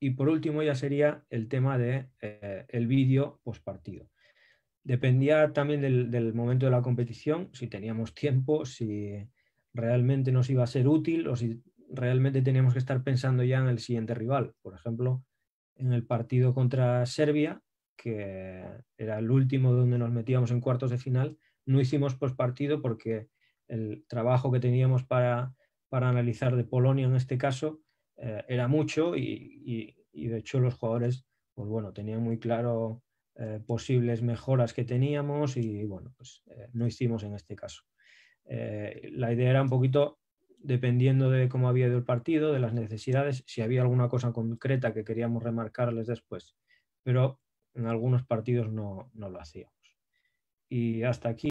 Y por último ya sería el tema del de, eh, el vídeo postpartido. Dependía también del, momento de la competición, si teníamos tiempo, si realmente nos iba a ser útil o si realmente teníamos que estar pensando ya en el siguiente rival. Por ejemplo, en el partido contra Serbia, que era el último donde nos metíamos en cuartos de final, no hicimos postpartido porque el trabajo que teníamos para, para analizar de Polonia en este caso eh, era mucho y, de hecho los jugadores, pues bueno, tenían muy claro eh, posibles mejoras que teníamos y bueno, pues eh, no hicimos en este caso. la idea era un poquito, dependiendo de cómo había ido el partido, de las necesidades, si había alguna cosa concreta que queríamos remarcarles después, pero en algunos partidos no, no lo hacíamos. Y hasta aquí.